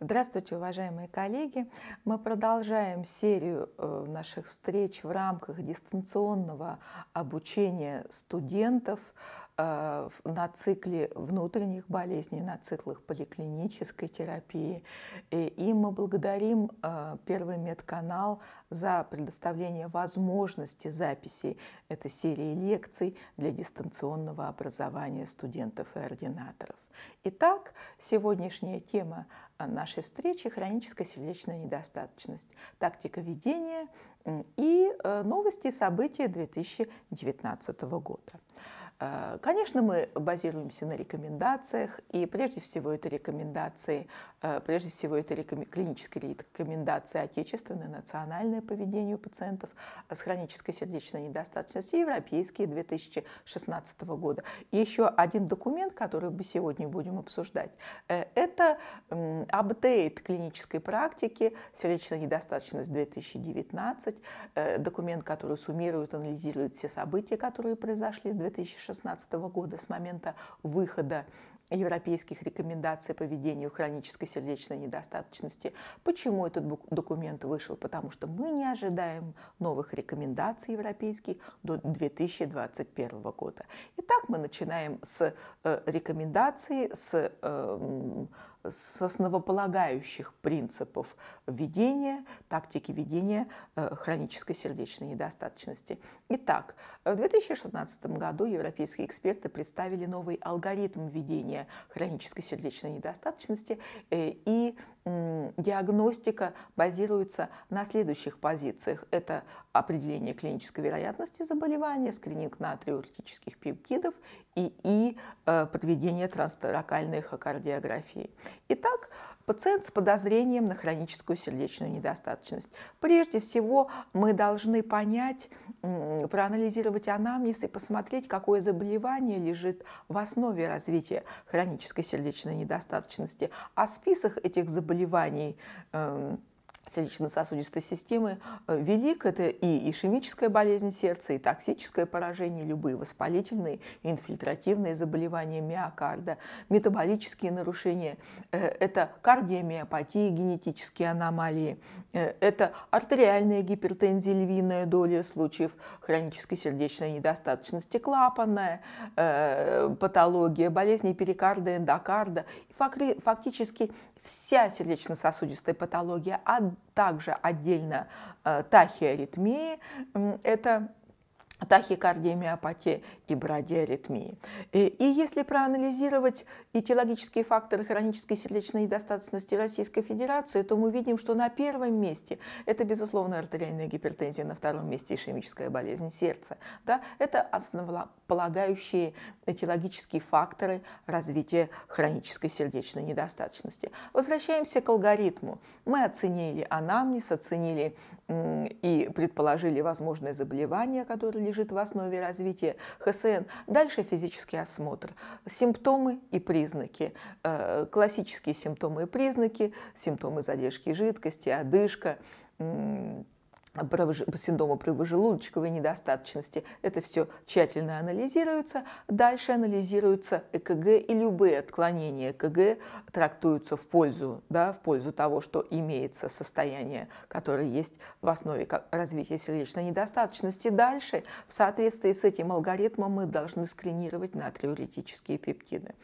Здравствуйте, уважаемые коллеги! Мы продолжаем серию э, наших встреч в рамках дистанционного обучения студентов Э, на цикле внутренних болезней, на циклах поликлинической терапии. И мы благодарим э, Первый медканал за предоставление возможности записи этой серии лекций для дистанционного образования студентов и ординаторов. Итак, сегодняшняя тема нашей встречи – хроническая сердечная недостаточность, тактика ведения и э, новости и события 2019 года. Э, конечно, мы базируемся на рекомендациях, и прежде всего это рекомендации, э, прежде всего это клинические рекомендации отечественные национальное поведение у пациентов с хронической сердечной недостаточностью, европейские 2016 года. И еще один документ, который мы сегодня будем обсуждать, э, это апдейт клинической практики сердечная недостаточность 2019, документ, который суммирует, анализирует все события, которые произошли с 2016 2016 года с момента выхода европейских рекомендаций по ведению хронической сердечной недостаточности. Почему этот документ вышел? Потому что мы не ожидаем новых рекомендаций европейских до 2021 года. Итак, мы начинаем с э, рекомендаций, с эм, с основополагающих принципов ведения, тактики ведения э, хронической сердечной недостаточности. Итак, в 2016 году европейские эксперты представили новый алгоритм ведения хронической сердечной недостаточности э, и диагностика базируется на следующих позициях. Это определение клинической вероятности заболевания, скрининг натриуретических пептидов и, и э, проведение транслокальной эхокардиографии. Итак, пациент с подозрением на хроническую сердечную недостаточность. Прежде всего, мы должны понять, проанализировать анамнез и посмотреть, какое заболевание лежит в основе развития хронической сердечной недостаточности. А список этих заболеваний эм, – сердечно-сосудистой системы э, велик. Это и ишемическая болезнь сердца, и токсическое поражение, любые воспалительные, инфильтративные заболевания миокарда, метаболические нарушения. Э, это кардиомиопатии, генетические аномалии. Э, это артериальная гипертензия, львиная доля случаев хронической сердечной недостаточности, клапанная патология, болезни перикарда, эндокарда. Фактически вся сердечно-сосудистая патология, а также отдельно э, тахиаритмии. Это тахикардии, миопатии и брадиаритмии. И, э, и если проанализировать этиологические факторы хронической сердечной недостаточности Российской Федерации, то мы видим, что на первом месте это, безусловно, артериальная гипертензия, на втором месте ишемическая болезнь сердца. Да? Это основополагающие этиологические факторы развития хронической сердечной недостаточности. Возвращаемся к алгоритму. Мы оценили анамнез, оценили и предположили возможные заболевания, которые лежит в основе развития ХСН. Дальше физический осмотр. Симптомы и признаки. Э, классические симптомы и признаки, симптомы задержки жидкости, одышка, синдрома желудочковой недостаточности. Это все тщательно анализируется. Дальше анализируется ЭКГ и любые отклонения ЭКГ трактуются в пользу, да, в пользу того, что имеется состояние, которое есть в основе развития сердечной недостаточности. Дальше, в соответствии с этим алгоритмом, мы должны скринировать натриуретические пептиды.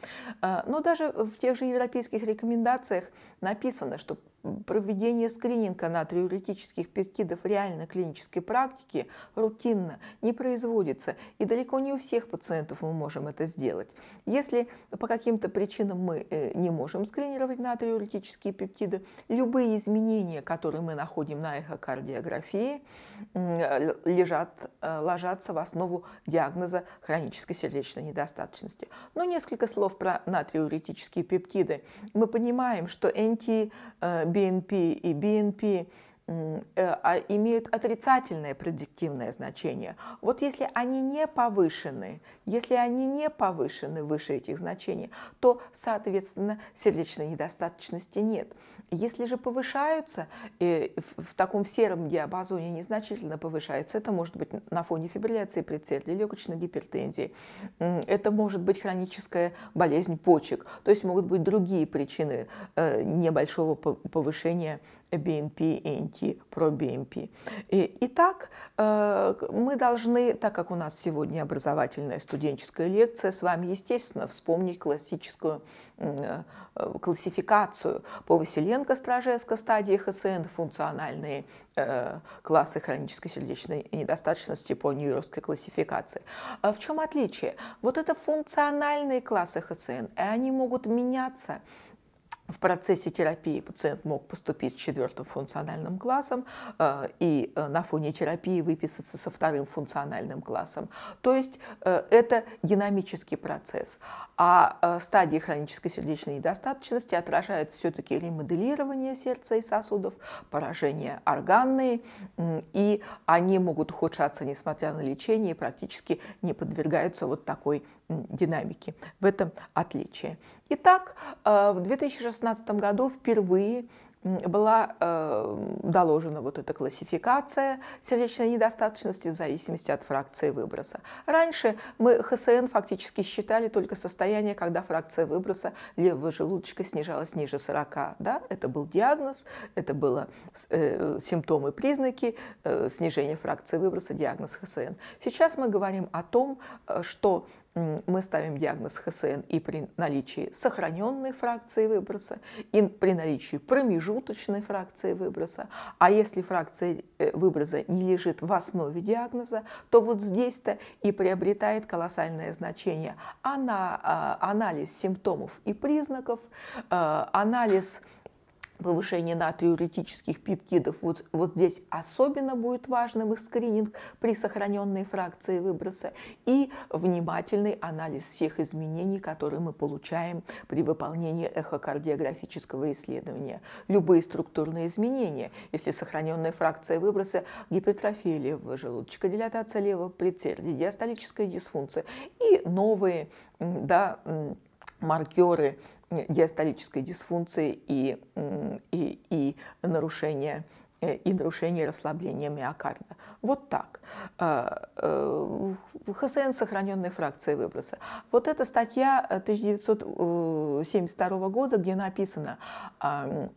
А, Но ну, даже в тех же европейских рекомендациях написано, что проведение скрининга натриуретических пептидов в реальной клинической практике рутинно не производится, и далеко не у всех пациентов мы можем это сделать. Если по каким-то причинам мы э, не можем скринировать натриуретические пептиды, любые изменения, которые мы находим на эхокардиографии, э, лежат, э, ложатся в основу диагноза хронической сердечной недостаточности. Но несколько слов про натриуретические пептиды. Мы понимаем, что NT ОБНП и БНП Э, а имеют отрицательное предиктивное значение. Вот если они не повышены, если они не повышены выше этих значений, то, соответственно, сердечной недостаточности нет. Если же повышаются, э, в таком сером диапазоне незначительно повышаются, это может быть на фоне фибрилляции предсердия, легочной гипертензии, это может быть хроническая болезнь почек, то есть могут быть другие причины э, небольшого повышения БНП и про И, итак, э, мы должны, так как у нас сегодня образовательная студенческая лекция, с вами, естественно, вспомнить классическую э, э, классификацию по Василенко, Стражеско, стадии ХСН, функциональные классы хронической сердечной недостаточности по нью-йоркской классификации. А в чем отличие? Вот это функциональные классы ХСН, и они могут меняться в процессе терапии пациент мог поступить с четвертым функциональным классом э, и э, на фоне терапии выписаться со вторым функциональным классом. То есть э, это динамический процесс. А стадии хронической сердечной недостаточности отражают все-таки ремоделирование сердца и сосудов, поражение органные, и они могут ухудшаться, несмотря на лечение, и практически не подвергаются вот такой динамики, в этом отличие. Итак, э, в 2016 году впервые была э, доложена вот эта классификация сердечной недостаточности в зависимости от фракции выброса. Раньше мы ХСН фактически считали только состояние, когда фракция выброса левого желудочка снижалась ниже 40. Да? Это был диагноз, это были э, симптомы, признаки э, снижения фракции выброса, диагноз ХСН. Сейчас мы говорим о том, э, что мы ставим диагноз ХСН и при наличии сохраненной фракции выброса, и при наличии промежуточной фракции выброса. А если фракция э, выброса не лежит в основе диагноза, то вот здесь-то и приобретает колоссальное значение а, анализ симптомов и признаков, э, анализ повышение натриуретических пептидов. Вот, вот здесь особенно будет важным их скрининг при сохраненной фракции выброса и внимательный анализ всех изменений, которые мы получаем при выполнении эхокардиографического исследования. Любые структурные изменения, если сохраненная фракция выброса, гипертрофия левого желудочка, дилатация левого предсердия, диастолическая дисфункция и новые да, маркеры диастолической дисфункции и, и, и нарушения э, и нарушение расслабления миокарда. Вот так. А, э, ХСН сохраненная фракция выброса. Вот эта статья 1972 э, года, где написано а,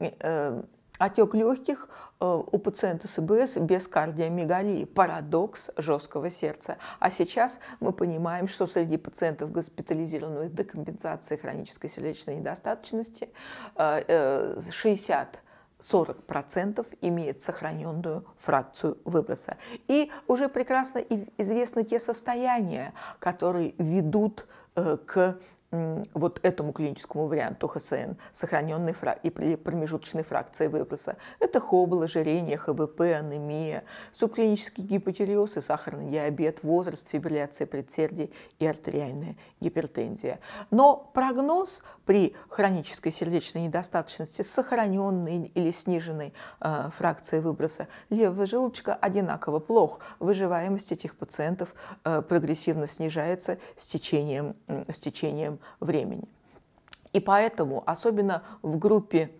Отек легких э, у пациента с ИБС без кардиомегалии. Парадокс жесткого сердца. А сейчас мы понимаем, что среди пациентов, госпитализированных до компенсации хронической сердечной недостаточности, 60 э, 40% э, имеет сохраненную фракцию выброса. И уже прекрасно известны те состояния, которые ведут к вот этому клиническому варианту ХСН, сохраненной и промежуточной фракции выброса. Это хобл, ожирение, ХБП, анемия, субклинический гипотиреоз и сахарный диабет, возраст, фибрилляция предсердий и артериальная гипертензия. Но прогноз при хронической сердечной недостаточности с сохраненной или сниженной э, фракцией выброса левого желудочка одинаково плох. Выживаемость этих пациентов э, прогрессивно снижается с течением, э, с течением времени. И поэтому, особенно в группе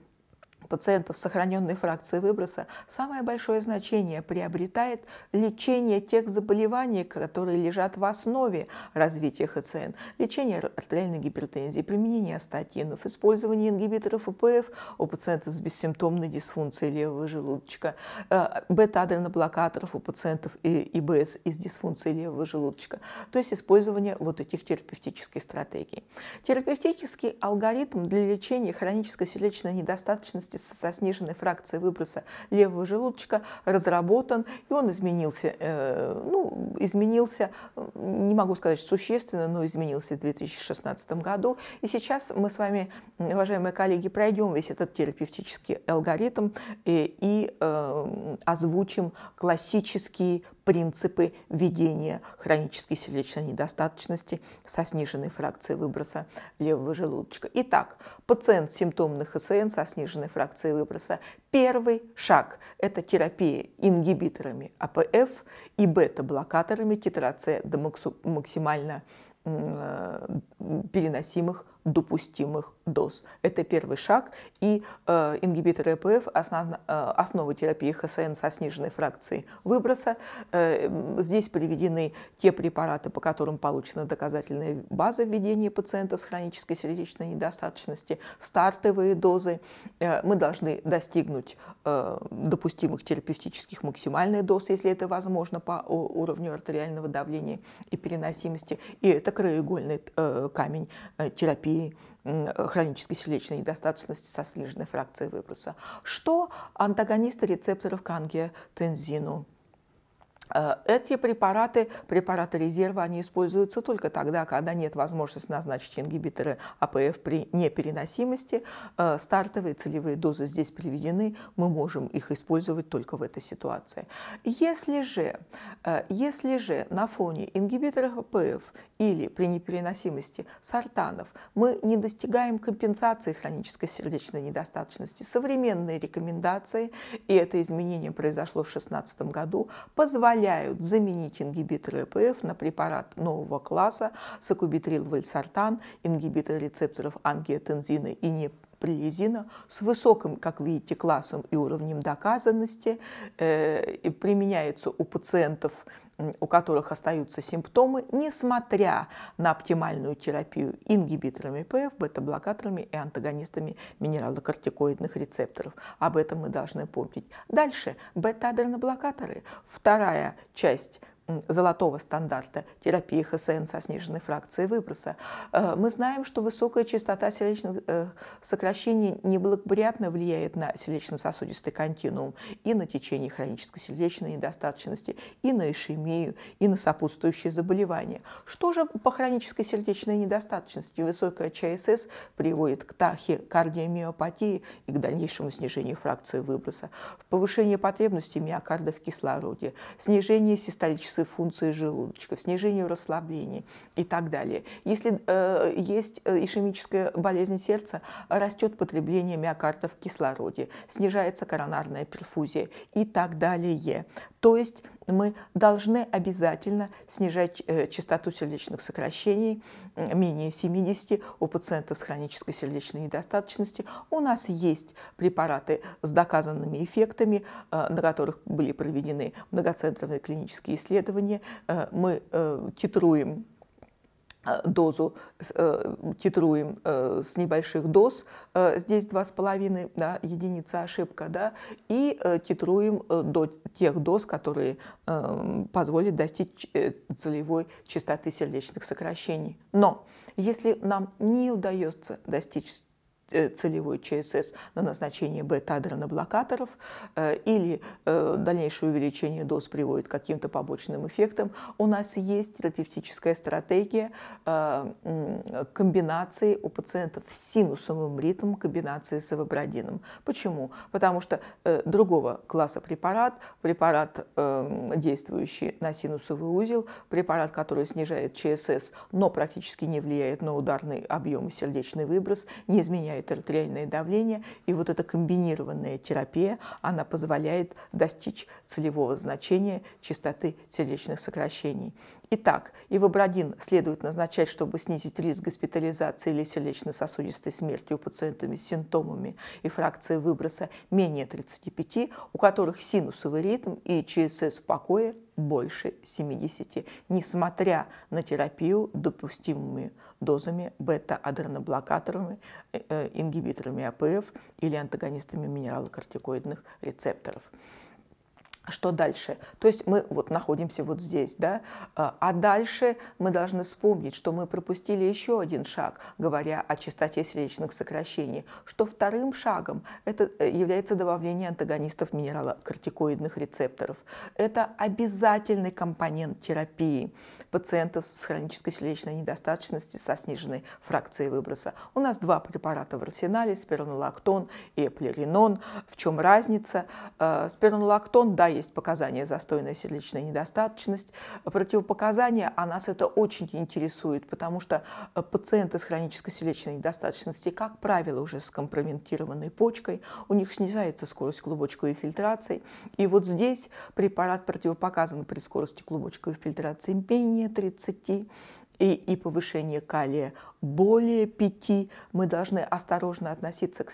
пациентов с сохраненной фракцией выброса, самое большое значение приобретает лечение тех заболеваний, которые лежат в основе развития ХЦН. Лечение артериальной гипертензии, применение статинов, использование ингибиторов ОПФ у пациентов с бессимптомной дисфункцией левого желудочка, э, бета-адреноблокаторов у пациентов ИБС из дисфункции левого желудочка, то есть использование вот этих терапевтических стратегий. Терапевтический алгоритм для лечения хронической сердечной недостаточности жидкости со сниженной фракцией выброса левого желудочка разработан, и он изменился, э, ну, изменился, не могу сказать существенно, но изменился в 2016 году. И сейчас мы с вами, уважаемые коллеги, пройдем весь этот терапевтический алгоритм и, э, и э, озвучим классические принципы ведения хронической сердечной недостаточности со сниженной фракцией выброса левого желудочка. Итак, пациент с симптомной ХСН со сниженной фракцией фракции выброса. Первый шаг – это терапия ингибиторами АПФ и бета-блокаторами тетраце до максимально э, переносимых допустимых доз. Это первый шаг, и э, ингибиторы ЭПФ основ, э, основы терапии ХСН со сниженной фракцией выброса. Э, здесь приведены те препараты, по которым получена доказательная база введения пациентов с хронической сердечной недостаточностью. стартовые дозы. Э, мы должны достигнуть э, допустимых терапевтических максимальных доз, если это возможно, по уровню артериального давления и переносимости. И это краеугольный э, камень э, терапии хронической сердечной недостаточности со сниженной фракцией выброса, что антагонисты рецепторов к ангиотензину – Э, эти препараты, препараты резерва, они используются только тогда, когда нет возможности назначить ингибиторы АПФ при непереносимости. Э, стартовые целевые дозы здесь приведены, мы можем их использовать только в этой ситуации. Если же, э, если же на фоне ингибиторов АПФ или при непереносимости сортанов мы не достигаем компенсации хронической сердечной недостаточности, современные рекомендации, и это изменение произошло в 2016 году, позволяют позволяют заменить ингибиторы ЭПФ на препарат нового класса сокубитрил вальсартан, ингибитор рецепторов ангиотензина и не Прилезина с высоким, как видите, классом и уровнем доказанности э, применяется у пациентов у которых остаются симптомы, несмотря на оптимальную терапию ингибиторами ПФ, бета-блокаторами и антагонистами минералокортикоидных рецепторов. Об этом мы должны помнить. Дальше бета-адреноблокаторы. Вторая часть золотого стандарта терапии ХСН со сниженной фракцией выброса. Э, мы знаем, что высокая частота сердечных э, сокращений неблагоприятно влияет на сердечно-сосудистый континуум и на течение хронической сердечной недостаточности, и на ишемию, и на сопутствующие заболевания. Что же по хронической сердечной недостаточности высокая ЧСС приводит к тахикардиомиопатии и к дальнейшему снижению фракции выброса, повышение потребности миокарда в кислороде, снижение систолического коррекции функции желудочка, снижению расслаблений и так далее. Если э, есть э, ишемическая болезнь сердца, растет потребление миокарда в кислороде, снижается коронарная перфузия и так далее. То есть мы должны обязательно снижать э, частоту сердечных сокращений менее 70 у пациентов с хронической сердечной недостаточностью. У нас есть препараты с доказанными эффектами, э, на которых были проведены многоцентровые клинические исследования. Э, мы титруем Э, дозу э, титруем э, с небольших доз, э, здесь 2,5 да, единица ошибка, да, и э, титруем э, до тех доз, которые э, позволят достичь э, целевой частоты сердечных сокращений. Но если нам не удается достичь Э, целевой ЧСС на назначение бета-адреноблокаторов э, или э, дальнейшее увеличение доз приводит к каким-то побочным эффектам. У нас есть терапевтическая стратегия комбинации у пациентов с синусовым ритмом, комбинации с эвобрадином. Почему? Потому что другого класса препарат, препарат, действующий на синусовый узел, препарат, который снижает ЧСС, но практически не влияет на ударный объем и сердечный выброс, не изменяет снижает артериальное давление, и вот эта комбинированная терапия, она позволяет достичь целевого значения частоты сердечных сокращений. Итак, ивабрадин следует назначать, чтобы снизить риск госпитализации или сердечно-сосудистой смерти у пациентов с симптомами и фракцией выброса менее 35, у которых синусовый ритм и ЧСС в покое больше 70, несмотря на терапию допустимыми дозами бета-адреноблокаторами, э, э, ингибиторами АПФ или антагонистами минералокортикоидных рецепторов что дальше? То есть мы вот находимся вот здесь, да, а, а дальше мы должны вспомнить, что мы пропустили еще один шаг, говоря о частоте сердечных сокращений, что вторым шагом это э, является добавление антагонистов минералокортикоидных рецепторов. Это обязательный компонент терапии пациентов с хронической сердечной недостаточностью со сниженной фракцией выброса. У нас два препарата в арсенале, спиронолактон и эплеринон. В чем разница? Э, спиронолактон дает есть показания застойная сердечная недостаточность. Противопоказания, а нас это очень интересует, потому что э, пациенты с хронической сердечной недостаточностью, как правило, уже с компрометированной почкой, у них снижается скорость клубочковой фильтрации. И вот здесь препарат противопоказан при скорости клубочковой фильтрации менее 30 и, и повышение калия более 5, мы должны осторожно относиться к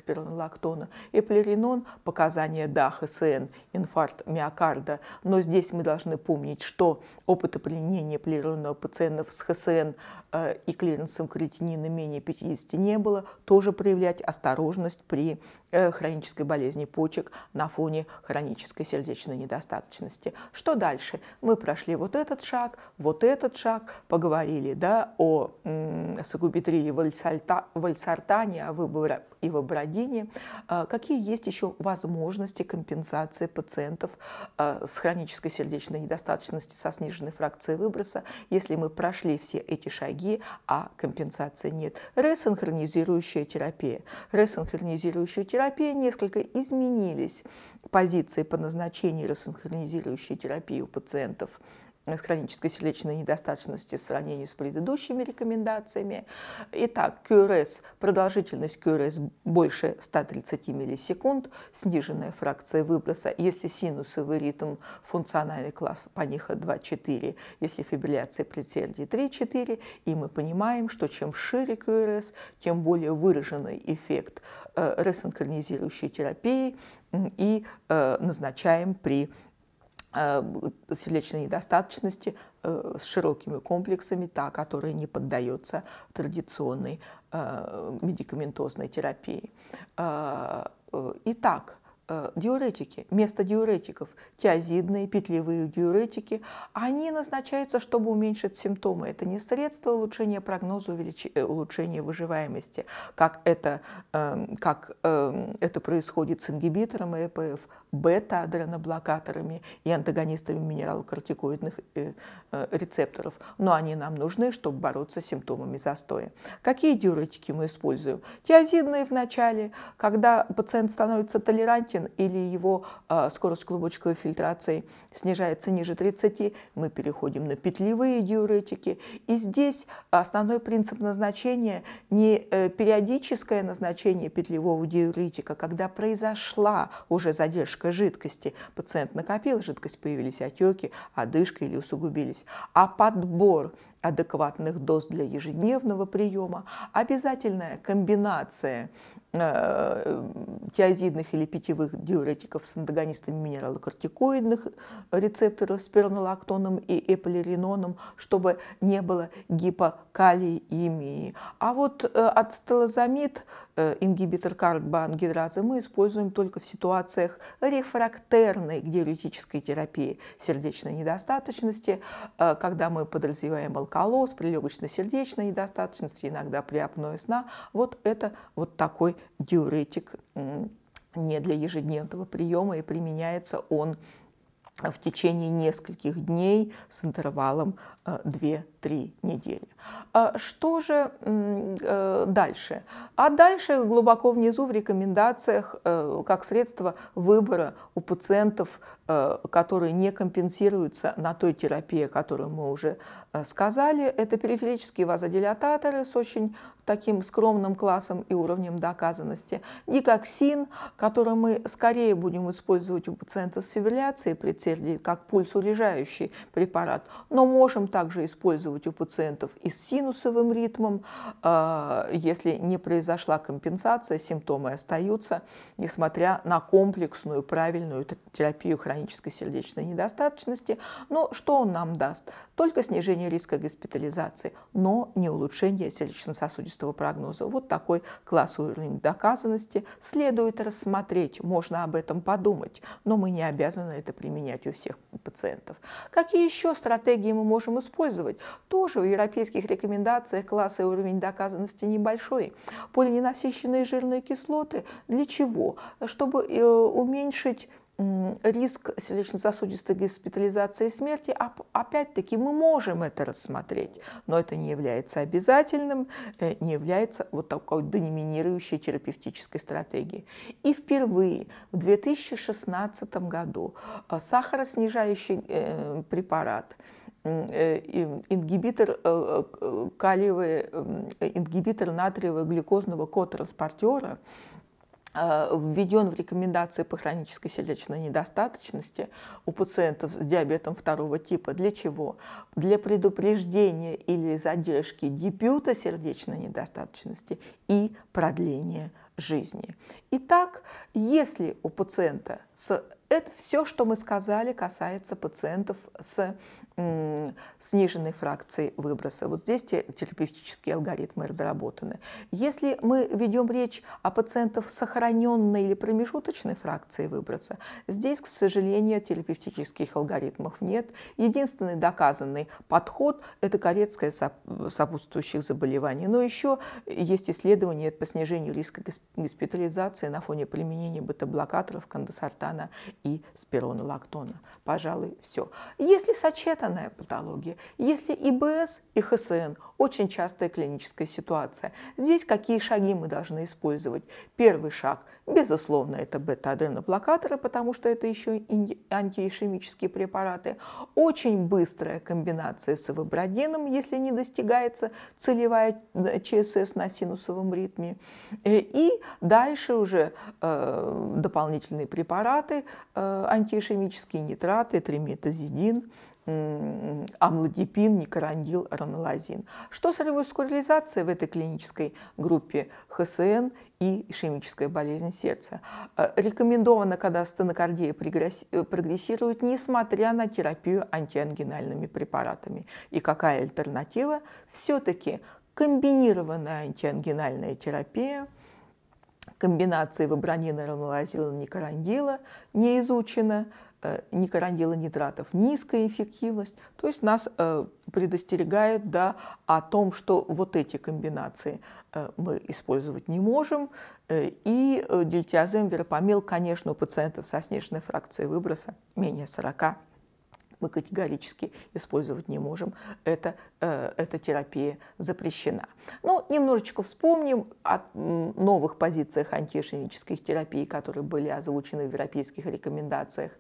и плеринон показания ДАХ, СН, инфаркт миокарда, но здесь мы должны помнить, что опыты применения эплеринона у пациентов с ХСН э, и клиренсом креатинина менее 50 не было, тоже проявлять осторожность при э, хронической болезни почек на фоне хронической сердечной недостаточности. Что дальше? Мы прошли вот этот шаг, вот этот шаг, поговорили да, о м, Петри и Вальсартане, а и в Абрадине. А какие есть еще возможности компенсации пациентов а, с хронической сердечной недостаточностью со сниженной фракцией выброса, если мы прошли все эти шаги, а компенсации нет? Ресинхронизирующая терапия. Ресинхронизирующая терапия несколько изменились позиции по назначению ресинхронизирующей терапии у пациентов – с хронической сердечной недостаточностью в сравнении с предыдущими рекомендациями. Итак, QRS, продолжительность QRS больше 130 миллисекунд, сниженная фракция выброса. Если синусовый ритм функциональный класс паниха 2-4, если фибрилляция предсердия 3-4, и мы понимаем, что чем шире QRS, тем более выраженный эффект э, ресинхронизирующей терапии и э, назначаем при Э, сердечной недостаточности э, с широкими комплексами, та, которая не поддается традиционной э, медикаментозной терапии. Итак, Э, диуретики, вместо диуретиков, тиазидные, петлевые диуретики, они назначаются, чтобы уменьшить симптомы. Это не средство улучшения прогноза, увелич... Э, улучшения выживаемости, как это, эм, как эм, это происходит с ингибитором ЭПФ, бета-адреноблокаторами и антагонистами минералокортикоидных э, рецепторов. Но они нам нужны, чтобы бороться с симптомами застоя. Какие диуретики мы используем? Тиазидные вначале когда пациент становится толерантным понятен или его а, скорость клубочковой фильтрации снижается ниже 30, мы переходим на петлевые диуретики. И здесь основной принцип назначения не э, периодическое назначение петлевого диуретика, когда произошла уже задержка жидкости, пациент накопил жидкость, появились отеки, одышка или усугубились, а подбор адекватных доз для ежедневного приема, обязательная комбинация э, тиазидных или питьевых диуретиков с антагонистами минералокортикоидных рецепторов спиронолактоном и эполириноном, чтобы не было гипокалиемии. А вот э, ацетилозамид Э, ингибитор карбоангидразы мы используем только в ситуациях рефрактерной к диуретической терапии сердечной недостаточности, э, когда мы подразумеваем алкалоз, при легочно-сердечной недостаточности, иногда при апное сна. Вот это вот такой диуретик не для ежедневного приема, и применяется он в течение нескольких дней с интервалом 2-3 э, недели. А что же э, дальше? А дальше глубоко внизу в рекомендациях э, как средство выбора у пациентов, э, которые не компенсируются на той терапии, которую мы уже сказали, это периферические вазодилататоры с очень таким скромным классом и уровнем доказанности, никоксин, который мы скорее будем использовать у пациентов с фибрилляцией предсердий как пульсурежающий препарат, но можем также использовать у пациентов и синусовым ритмом. А, если не произошла компенсация, симптомы остаются, несмотря на комплексную правильную терапию хронической сердечной недостаточности. Но что он нам даст? Только снижение риска госпитализации, но не улучшение сердечно-сосудистого прогноза. Вот такой класс уровня доказанности следует рассмотреть, можно об этом подумать, но мы не обязаны это применять у всех пациентов. Какие еще стратегии мы можем использовать? Тоже в европейских этих рекомендациях класс и уровень доказанности небольшой. Полиненасыщенные жирные кислоты для чего? Чтобы э, уменьшить риск сердечно-сосудистой госпитализации и смерти, а опять-таки мы можем это рассмотреть, но это не является обязательным, э, не является вот такой доминирующей терапевтической стратегией. И впервые в 2016 году э, сахароснижающий препарат – Э, ингибитор э, э, калиевый ингибитор натриевого глюкозного котранспортера, введен в рекомендации по хронической сердечной недостаточности у пациентов с диабетом второго типа. Для чего? Для предупреждения или задержки дебюта сердечной недостаточности и продления жизни. Итак, если у пациента с это все, что мы сказали, касается пациентов с сниженной фракции выброса. Вот здесь те терапевтические алгоритмы разработаны. Если мы ведем речь о пациентах сохраненной или промежуточной фракции выброса, здесь, к сожалению, терапевтических алгоритмов нет. Единственный доказанный подход – это коррекция сопутствующих заболеваний. Но еще есть исследования по снижению риска госпитализации на фоне применения бета-блокаторов, кондосартана и спиронолактона. Пожалуй, все. Если сочетать спрятанная патология, если ИБС и ХСН – очень частая клиническая ситуация. Здесь какие шаги мы должны использовать? Первый шаг – безусловно, это бета-адреноблокаторы, потому что это еще и антиишемические препараты. Очень быстрая комбинация с ивабрадином, если не достигается целевая э, ЧСС на синусовом ритме. Э, и дальше уже э, дополнительные препараты, антиишемические нитраты, триметазидин, амлодипин, никарандил, ранолазин. Что с ревоскорилизацией в этой клинической группе ХСН и ишемическая болезнь сердца? Э, рекомендовано, когда стенокардия э, прогрессирует, несмотря на терапию антиангинальными препаратами. И какая альтернатива? Все-таки комбинированная антиангинальная терапия – комбинации выбранина, ранолазила, никарандила не изучена. Э, ни каранилонитратов, низкая эффективность. То есть нас э, предостерегает да, о том, что вот эти комбинации э, мы использовать не можем. И дельтиазем, веропамил, конечно, у пациентов со сниженной фракцией выброса менее 40 мы категорически использовать не можем. Это, э, эта терапия запрещена. Но ну, немножечко вспомним о новых позициях антиишемических терапии, которые были озвучены в европейских рекомендациях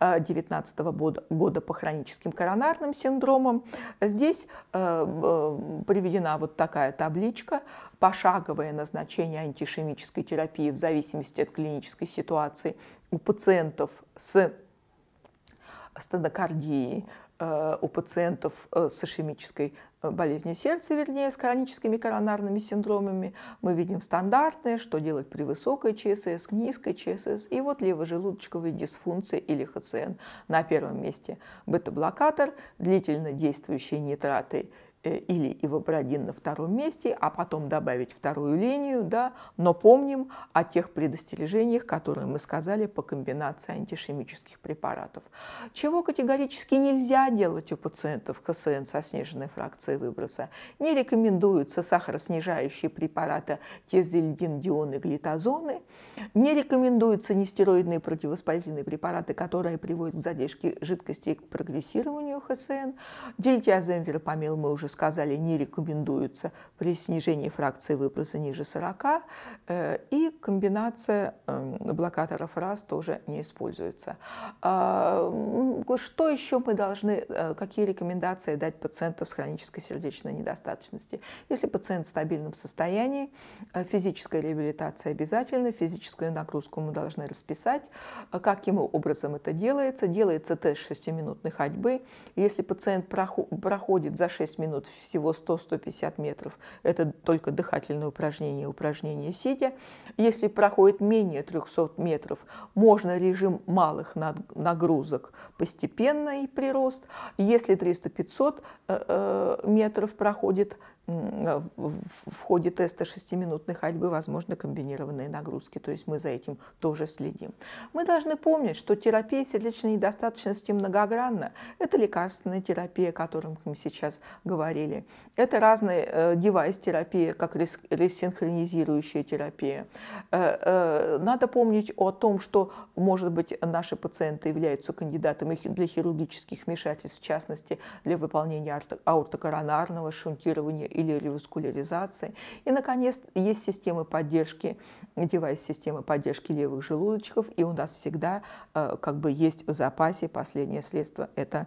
2019 э, года по хроническим коронарным синдромам. Здесь э, приведена вот такая табличка, пошаговое назначение антишемической терапии в зависимости от клинической ситуации у пациентов с стенокардией э, у пациентов э, с ишемической э, болезнью сердца, вернее, с хроническими коронарными синдромами. Мы видим стандартное, что делать при высокой ЧСС, низкой ЧСС. И вот левожелудочковая дисфункция или ХЦН. На первом месте бета-блокатор, длительно действующие нитраты Э, или ивабрадин на втором месте, а потом добавить вторую линию, да, но помним о тех предостережениях, которые мы сказали по комбинации антишемических препаратов. Чего категорически нельзя делать у пациентов КСН со сниженной фракцией выброса? Не рекомендуются сахароснижающие препараты тезельдиндион и глитозоны, не рекомендуются нестероидные противовоспалительные препараты, которые приводят к задержке жидкости и к прогрессированию ХСН, дельтиазем, веропамил мы уже сказали, не рекомендуется при снижении фракции выброса ниже 40, э, и комбинация эм, блокаторов раз тоже не используется. А, что еще мы должны, э, какие рекомендации дать пациентам с хронической сердечной недостаточностью? Если пациент в стабильном состоянии, э, физическая реабилитация обязательно, физическую нагрузку мы должны расписать, а каким образом это делается. Делается тест 6-минутной ходьбы. Если пациент проходит за 6 минут тут всего 100-150 метров. Это только дыхательное упражнение, упражнение сидя. Если проходит менее 300 метров, можно режим малых нагрузок, постепенный прирост. Если 300-500 э, э, метров проходит Э, в ходе теста 6-минутной ходьбы возможны комбинированные нагрузки, то есть мы за этим тоже следим. Мы должны помнить, что терапия сердечной недостаточности многогранна. Это лекарственная терапия, о которой мы сейчас говорили. Это разные э, девайс-терапия, как рес ресинхронизирующая терапия. Э, э, надо помнить о том, что, может быть, наши пациенты являются кандидатами для хирургических вмешательств, в частности, для выполнения аортокоронарного шунтирования или реваскуляризации. И, наконец, есть системы поддержки, девайс-системы поддержки левых желудочков, и у нас всегда э, как бы есть в запасе последнее средство – это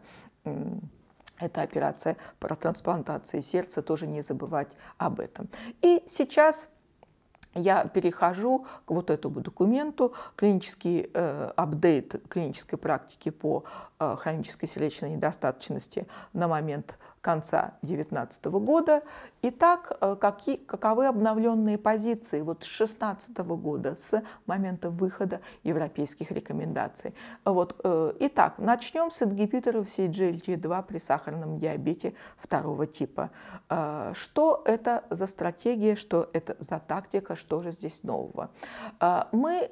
это операция по трансплантации сердца, тоже не забывать об этом. И сейчас я перехожу к вот этому документу, клинический э, апдейт клинической практики по э, хронической сердечной недостаточности на момент конца 19 года Итак, э, какие, каковы обновленные позиции вот с 2016 года, с момента выхода европейских рекомендаций? Вот, э, итак, начнем с ингибиторов CGLT2 при сахарном диабете второго типа. Э, что это за стратегия, что это за тактика, что же здесь нового? Мы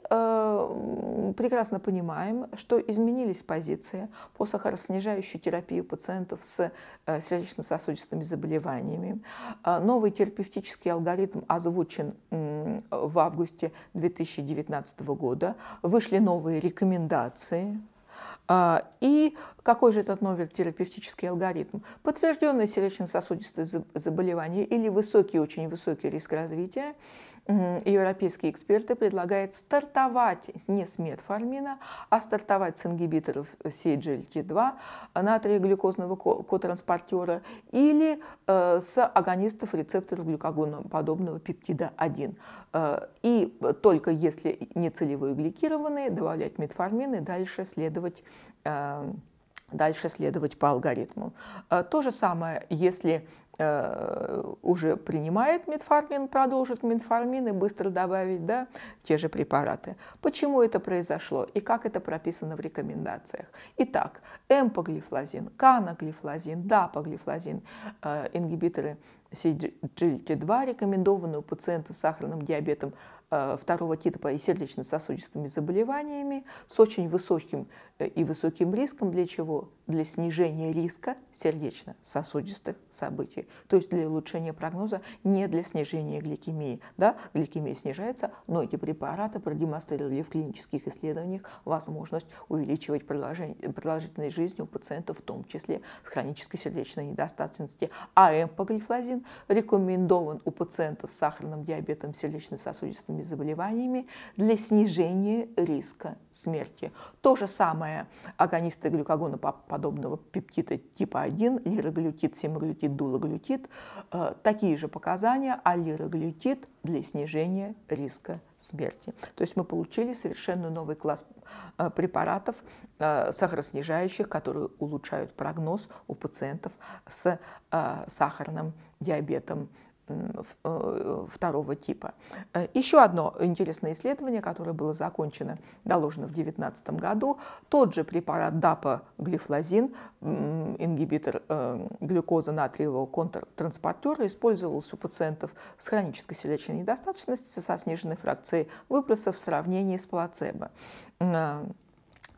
прекрасно понимаем, что изменились позиции по сахароснижающей терапии пациентов с сердечно-сосудистыми заболеваниями. А, новый терапевтический алгоритм озвучен в августе 2019 года. Вышли новые рекомендации. А, и какой же этот новый терапевтический алгоритм? Подтвержденные сердечно-сосудистые заболевания или высокий, очень высокий риск развития – европейские эксперты предлагают стартовать не с метформина, а стартовать с ингибиторов CGLT2, натрия глюкозного котранспортера или э, с агонистов рецепторов глюкогоноподобного пептида 1. Э, и только если нецелевые гликированные добавлять метформин и дальше следовать э, дальше следовать по алгоритму. То же самое, если Э, уже принимает метформин, продолжит метформин и быстро добавить да, те же препараты. Почему это произошло и как это прописано в рекомендациях? Итак, эмпоглифлозин, каноглифлозин, дапоглифлозин, э, ингибиторы CGLT2 рекомендованы у пациентов с сахарным диабетом э, второго типа и сердечно-сосудистыми заболеваниями с очень высоким Э, и высоким риском для чего? Для снижения риска сердечно-сосудистых событий, то есть для улучшения прогноза, не для снижения гликемии. Да? Гликемия снижается, но эти препараты продемонстрировали в клинических исследованиях возможность увеличивать продолжительность жизни у пациентов, в том числе с хронической сердечной недостаточностью. А эмпоглифлозин рекомендован у пациентов с сахарным диабетом, сердечно-сосудистыми заболеваниями для снижения риска смерти. То же самое самое, агонисты глюкогоноподобного пептида типа 1, лироглютид, семаглютид, дулоглютид, э, такие же показания, а лироглютид для снижения риска смерти. То есть мы получили совершенно новый класс э, препаратов, э, сахароснижающих, которые улучшают прогноз у пациентов с сахарным диабетом Э, второго типа. Э, Еще одно интересное исследование, которое было закончено, доложено в 2019 году, тот же препарат ДАПа глифлозин, ингибитор э, глюкоза натриевого контртранспортера, использовался у пациентов с хронической сердечной недостаточностью со сниженной фракцией выбросов в сравнении с плацебо. А,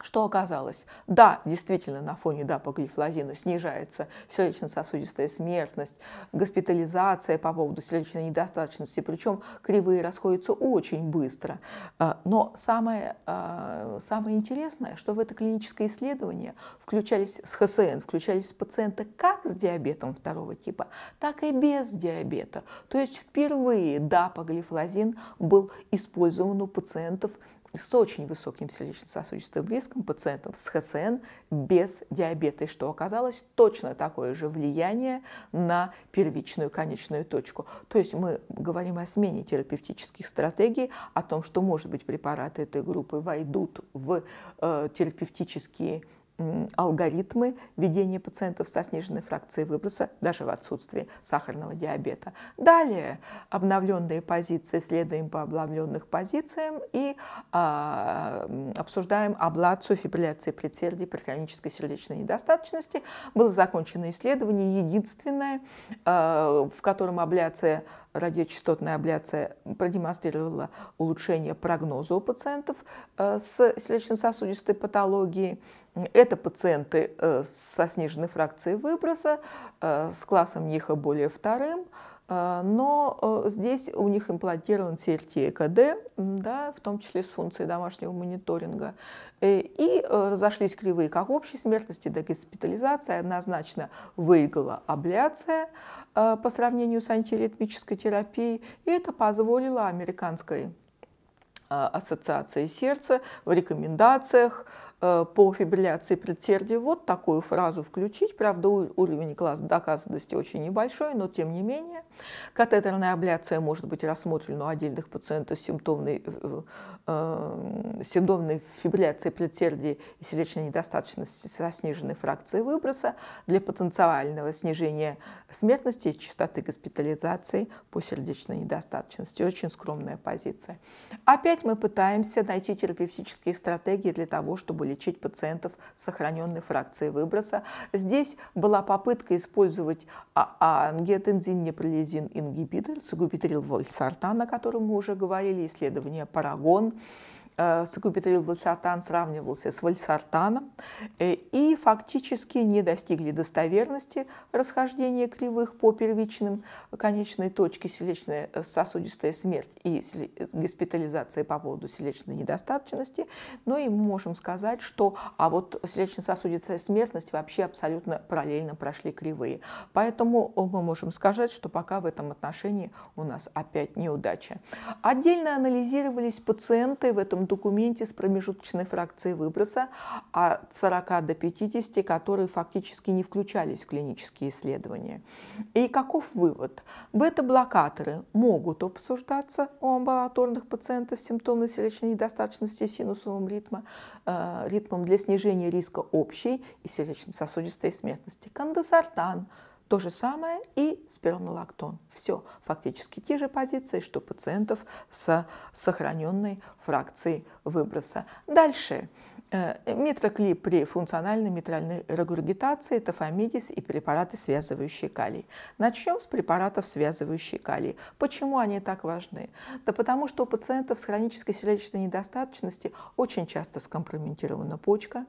что оказалось? Да, действительно, на фоне дапоглифлозина снижается сердечно-сосудистая смертность, госпитализация по поводу сердечной недостаточности, причем кривые расходятся очень быстро. А, но самое, а, самое интересное, что в это клиническое исследование включались с ХСН, включались пациенты как с диабетом второго типа, так и без диабета. То есть впервые дапоглифлозин был использован у пациентов с очень высоким сердечно-сосудистым риском пациентов с ХСН без диабета, и что оказалось точно такое же влияние на первичную конечную точку. То есть мы говорим о смене терапевтических стратегий, о том, что, может быть, препараты этой группы войдут в э, терапевтические алгоритмы ведения пациентов со сниженной фракцией выброса даже в отсутствии сахарного диабета. Далее обновленные позиции, следуем по обновленных позициям и э, обсуждаем аблацию фибрилляции предсердий при хронической сердечной недостаточности. Было закончено исследование единственное, э, в котором абляция радиочастотная абляция продемонстрировала улучшение прогноза у пациентов э, с сердечно-сосудистой патологией. Это пациенты э, со сниженной фракцией выброса, э, с классом ЕХА более вторым, но здесь у них имплантирован CRT-ЭКД, да, в том числе с функцией домашнего мониторинга. И разошлись кривые как общей смертности, так и госпитализация, однозначно выиграла абляция – Э, по сравнению с антиритмической терапией, и это позволило американской э, ассоциации сердца в рекомендациях Э, по фибрилляции предсердия вот такую фразу включить. Правда, уровень класса доказанности очень небольшой, но тем не менее. Катетерная абляция может быть рассмотрена у отдельных пациентов с симптомной, э, э симптомной фибрилляцией предсердия и сердечной недостаточности со сниженной фракцией выброса для потенциального снижения смертности и частоты госпитализации по сердечной недостаточности. Очень скромная позиция. Опять мы пытаемся найти терапевтические стратегии для того, чтобы лечить пациентов с сохраненной фракцией выброса. Здесь была попытка использовать а, ангиотензин непролизин ингибитор, сугубитрил вольсартан, о котором мы уже говорили, исследование парагон. Э, Сыкупетрил Вальсартан сравнивался с Вальсартаном э, и фактически не достигли достоверности расхождения кривых по первичным конечной точке селечная э, сосудистая смерть и госпитализация по поводу селечной недостаточности. Но ну и мы можем сказать, что а вот сердечно-сосудистая смертность вообще абсолютно параллельно прошли кривые. Поэтому мы можем сказать, что пока в этом отношении у нас опять неудача. Отдельно анализировались пациенты в этом документе с промежуточной фракцией выброса от 40 до 50, которые фактически не включались в клинические исследования. И каков вывод? Бета-блокаторы могут обсуждаться у амбулаторных пациентов с симптомной сердечной недостаточности синусовым ритма, э, ритмом для снижения риска общей и сердечно-сосудистой смертности. Кондесартан – то же самое и спиромолактон. Все, фактически те же позиции, что пациентов с сохраненной фракцией выброса. Дальше Э, Митроклип при функциональной митральной регургитации, фамидис и препараты, связывающие калий. Начнем с препаратов, связывающих калий. Почему они так важны? Да потому что у пациентов с хронической сердечной недостаточностью очень часто скомпрометирована почка,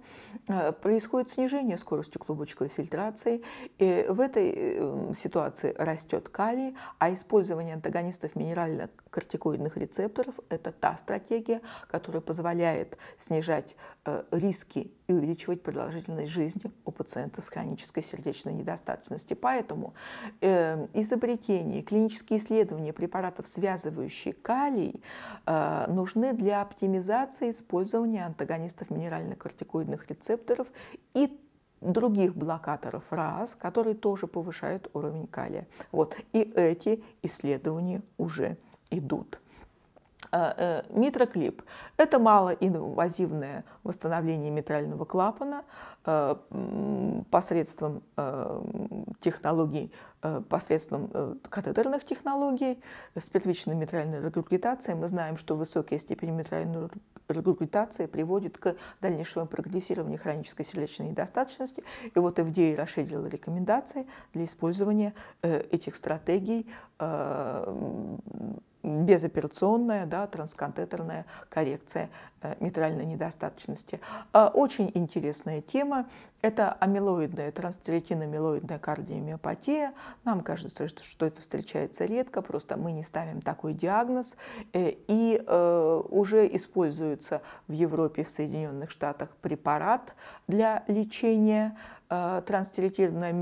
э, происходит снижение скорости клубочковой фильтрации, и в этой э, ситуации растет калий, а использование антагонистов минерально-кортикоидных рецепторов – это та стратегия, которая позволяет снижать Э, риски и увеличивать продолжительность жизни у пациентов с хронической сердечной недостаточностью. Поэтому э, изобретение, клинические исследования препаратов, связывающих калий, э, нужны для оптимизации использования антагонистов минерально-кортикоидных рецепторов и других блокаторов РАС, которые тоже повышают уровень калия. Вот. И эти исследования уже идут. Э, э, Митроклип – это малоинвазивное восстановление митрального клапана э, посредством технологий, посредством катетерных технологий с первичной митральной регургитацией. Мы знаем, что высокая степень митральной регургитации приводит к дальнейшему прогрессированию хронической сердечной недостаточности. И вот FDA расширила рекомендации для использования этих стратегий безоперационная, да, трансконтетерная коррекция э, митральной недостаточности. А, очень интересная тема. Это амилоидная, транстеретиномилоидная кардиомиопатия. Нам кажется, что это встречается редко, просто мы не ставим такой диагноз. Э, и э, уже используется в Европе, в Соединенных Штатах препарат для лечения транстеретированной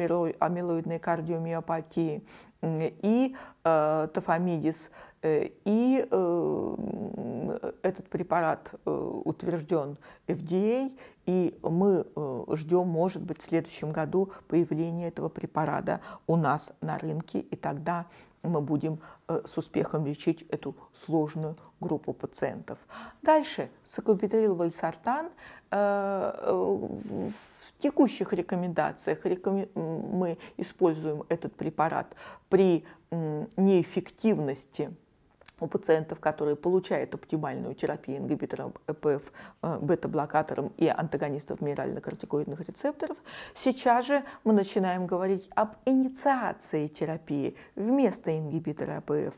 амилоидной кардиомиопатии и э, тафамидис Э, и э, этот препарат э, утвержден FDA, и мы ждем, может быть, в следующем году появления этого препарата у нас на рынке, и тогда мы будем с успехом лечить эту сложную группу пациентов. Дальше сакубитрил вальсартан в текущих рекомендациях мы используем этот препарат при неэффективности у пациентов, которые получают оптимальную терапию ингибитором ЭПФ, э, бета-блокатором и антагонистов минерально-кортикоидных рецепторов, сейчас же мы начинаем говорить об инициации терапии вместо ингибитора АПФ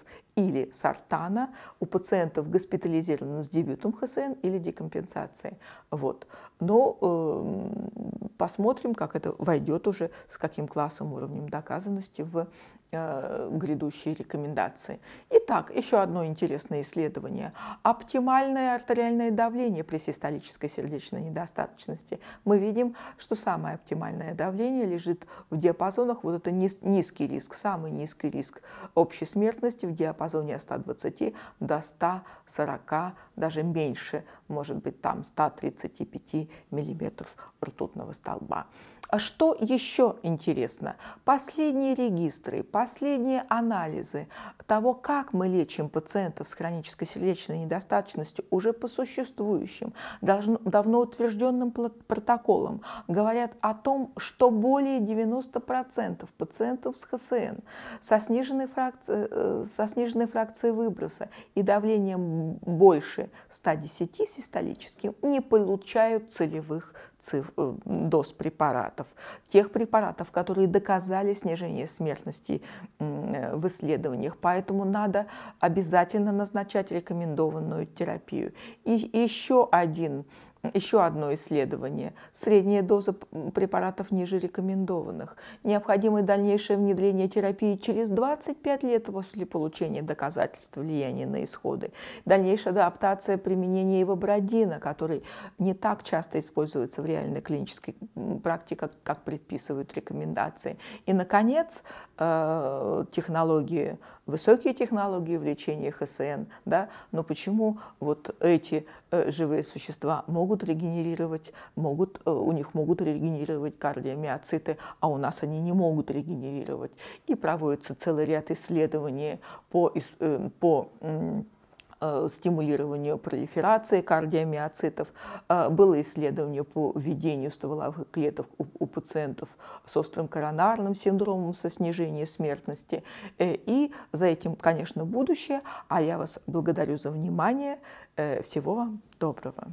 или сартана у пациентов, госпитализированных с дебютом ХСН или декомпенсацией. Вот. Но э, посмотрим, как это войдет уже, с каким классом, уровнем доказанности в э, грядущие рекомендации. Итак, еще одно интересное исследование. Оптимальное артериальное давление при систолической сердечной недостаточности. Мы видим, что самое оптимальное давление лежит в диапазонах, вот это низ, низкий риск, самый низкий риск общей смертности в диапазоне диапазоне 120 до 140, даже меньше, может быть, там 135 миллиметров ртутного столба. А что еще интересно? Последние регистры, последние анализы того, как мы лечим пациентов с хронической сердечной недостаточностью уже по существующим, давно утвержденным протоколам, говорят о том, что более 90% пациентов с ХСН со сниженной, фракцией, э, со сниженной фракцией выброса и давлением больше 110 систолическим не получают целевых Э, доз препаратов, тех препаратов, которые доказали снижение смертности э, в исследованиях. Поэтому надо обязательно назначать рекомендованную терапию. И еще один еще одно исследование. Средняя доза препаратов ниже рекомендованных. Необходимо дальнейшее внедрение терапии через 25 лет после получения доказательств влияния на исходы. Дальнейшая адаптация применения ивабрадина, который не так часто используется в реальной клинической практике, как предписывают рекомендации. И, наконец, э, технологии высокие технологии в лечении ХСН, да, но почему вот эти э, живые существа могут регенерировать, могут, э, у них могут регенерировать кардиомиоциты, а у нас они не могут регенерировать. И проводится целый ряд исследований по, э, по э, Э, стимулированию пролиферации кардиомиоцитов. Э, было исследование по введению стволовых клеток у, пациентов с острым коронарным синдромом со снижением смертности. Э, и за этим, конечно, будущее. А я вас благодарю за внимание. Всего вам доброго.